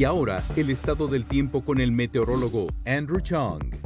Y ahora, el estado del tiempo con el meteorólogo Andrew Chung.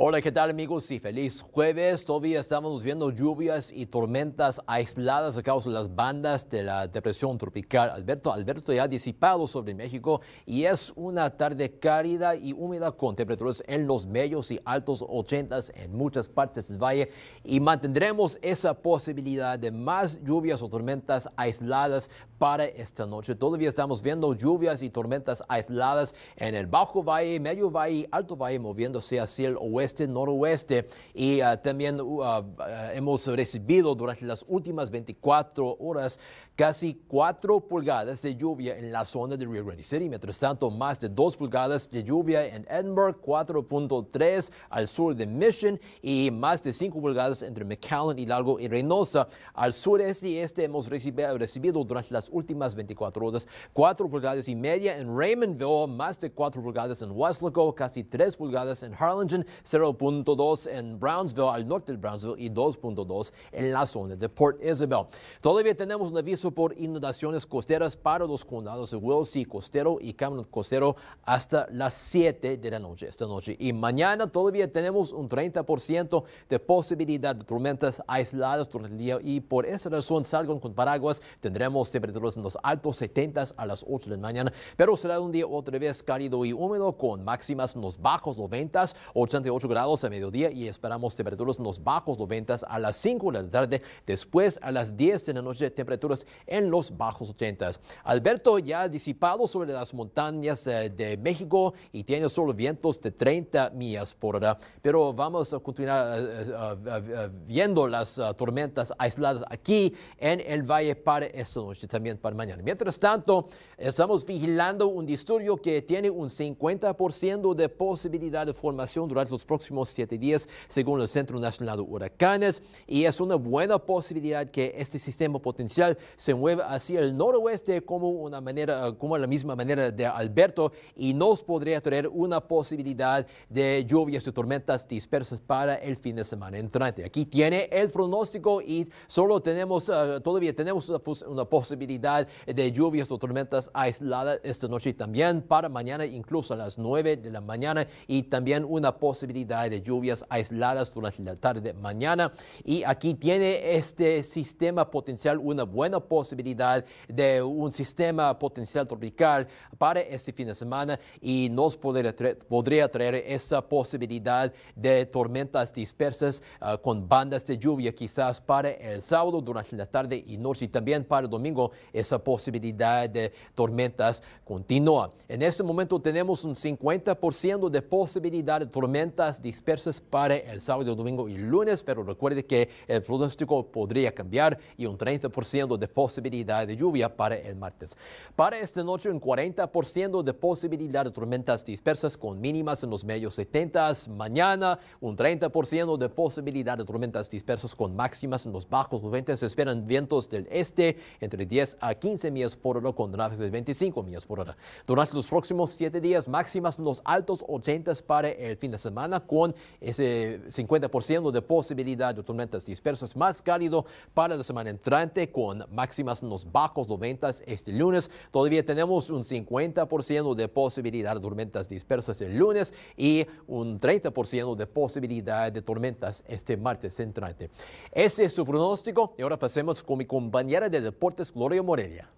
Hola, ¿qué tal amigos? Y feliz jueves. Todavía estamos viendo lluvias y tormentas aisladas a causa de las bandas de la depresión tropical. Alberto, Alberto ya ha disipado sobre México y es una tarde cálida y húmeda con temperaturas en los medios y altos 80 en muchas partes del valle y mantendremos esa posibilidad de más lluvias o tormentas aisladas para esta noche. Todavía estamos viendo lluvias y tormentas aisladas en el Bajo Valle, Medio Valle y Alto Valle moviéndose hacia el oeste este noroeste. Y ah, también uh, ah, ah, hemos recibido durante las últimas 24 horas casi 4 pulgadas de lluvia en la zona de Rio Grande City. Mientras tanto, más de 2 pulgadas de lluvia en Edinburgh, 4.3 al sur de Mission y más de 5 pulgadas entre McAllen, Largo y Reynosa. Al sureste y este hemos recibido, durante las últimas 24 horas 4 pulgadas y media en Raymondville, más de 4 pulgadas en Westlaco, casi 3 pulgadas en Harlingen. 0.2 en Brownsville, al norte de Brownsville, y 2.2 en la zona de Port Isabel. Todavía tenemos un aviso por inundaciones costeras para los condados de y Costero y Cameron Costero hasta las 7 de la noche esta noche. Y mañana todavía tenemos un 30% de posibilidad de tormentas aisladas durante el día y por esa razón salgan con paraguas. Tendremos temperaturas en los altos 70 a las 8 de la mañana, pero será un día otra vez cálido y húmedo con máximas en los bajos 90, 88 grados a mediodía y esperamos temperaturas en los bajos 90 a las 5 de la tarde. Después a las 10 de la noche temperaturas en los bajos 80. Alberto ya ha disipado sobre las montañas eh, de México y tiene solo vientos de 30 millas por hora. Pero vamos a continuar eh, eh, viendo las tormentas aisladas aquí en el valle para esta noche también para mañana. Mientras tanto, estamos vigilando un disturbio que tiene un 50% de posibilidad de formación durante los próximos próximos siete días, según el Centro Nacional de Huracanes, y es una buena posibilidad que este sistema potencial se mueva hacia el noroeste como una manera, como la misma manera de Alberto, y nos podría traer una posibilidad de lluvias o tormentas dispersas para el fin de semana entrante. Aquí tiene el pronóstico y solo tenemos, eh, todavía tenemos una, posibilidad de lluvias o tormentas aisladas esta noche también para mañana, incluso a las 9 de la mañana, y también una posibilidad de lluvias aisladas durante la tarde mañana. Y aquí tiene este sistema potencial una buena posibilidad de un sistema potencial tropical para este fin de semana y nos podría traer, podría traer esa posibilidad de tormentas dispersas ah, con bandas de lluvia quizás para el sábado durante la tarde y noche y también para el domingo esa posibilidad de tormentas continúa. En este momento tenemos un 50% de posibilidad de tormentas dispersas para el sábado, domingo y lunes, pero recuerde que el pronóstico podría cambiar y un 30% de posibilidad de lluvia para el martes. Para esta noche, un 40% de posibilidad de tormentas dispersas con mínimas en los medios 70. Mañana, un 30% de posibilidad de tormentas dispersas con máximas en los bajos 90. Se esperan vientos del este entre 10 a 15 millas por hora con naves de 25 millas por hora. Durante los próximos 7 días, máximas en los altos 80 para el fin de semana con ese 50% de posibilidad de tormentas dispersas más cálido para la semana entrante con máximas en los bajos 90 este lunes. Todavía tenemos un 50% de posibilidad de tormentas dispersas el lunes y un 30% de posibilidad de tormentas este martes entrante. Ese es su pronóstico y ahora pasemos con mi compañera de deportes Gloria Morelia.